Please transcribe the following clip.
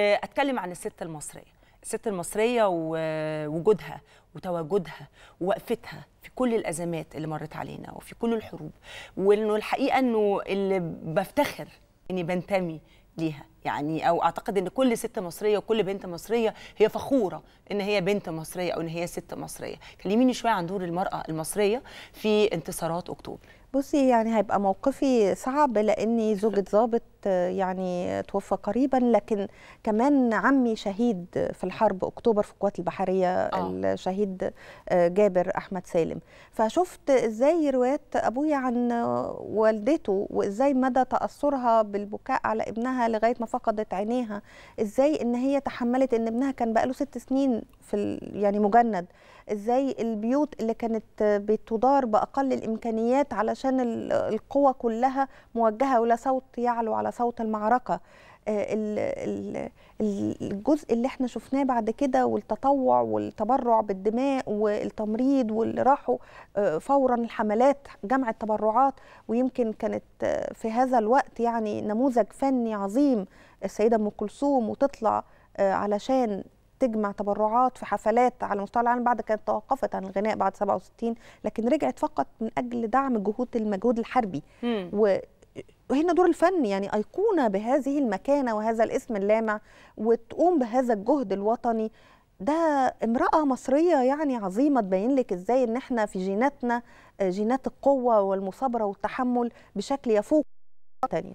اتكلم عن الست المصريه الست المصريه ووجودها وتواجدها ووقفتها في كل الازمات اللي مرت علينا وفي كل الحروب وانه الحقيقه انه اللي بفتخر اني بنتمي ليها يعني او اعتقد ان كل ست مصريه وكل بنت مصريه هي فخوره ان هي بنت مصريه او ان هي ست مصريه كلميني شويه عن دور المراه المصريه في انتصارات اكتوبر بصي يعني هيبقى موقفي صعب لاني زوجة ضابط يعني توفى قريبا لكن كمان عمي شهيد في الحرب اكتوبر في القوات البحريه آه. الشهيد آه، جابر احمد سالم فشفت ازاي روايات ابويا عن والدته وازاي مدى تاثرها بالبكاء على ابنها لغايه ما فقدت عينيها ازاي ان هي تحملت ان ابنها كان بقى له ست سنين في يعني مجند ازاي البيوت اللي كانت بتدار باقل الامكانيات علشان القوه كلها موجهه ولا صوت يعلو على صوت المعركه آه، الجزء اللي احنا شفناه بعد كده والتطوع والتبرع بالدماء والتمريض واللي راحوا آه، فورا الحملات جمع التبرعات ويمكن كانت آه، في هذا الوقت يعني نموذج فني عظيم عظيم السيده ام كلثوم وتطلع آه، علشان تجمع تبرعات في حفلات على مستوى العالم بعد كانت توقفت عن الغناء بعد 67 لكن رجعت فقط من اجل دعم جهود المجهود الحربي و وهنا دور الفن يعني أيقونة بهذه المكانة وهذا الاسم اللامع وتقوم بهذا الجهد الوطني ده امرأة مصرية يعني عظيمة تبين لك ازاي ان احنا في جيناتنا آه، جينات القوة والمثابرة والتحمل بشكل يفوق تانية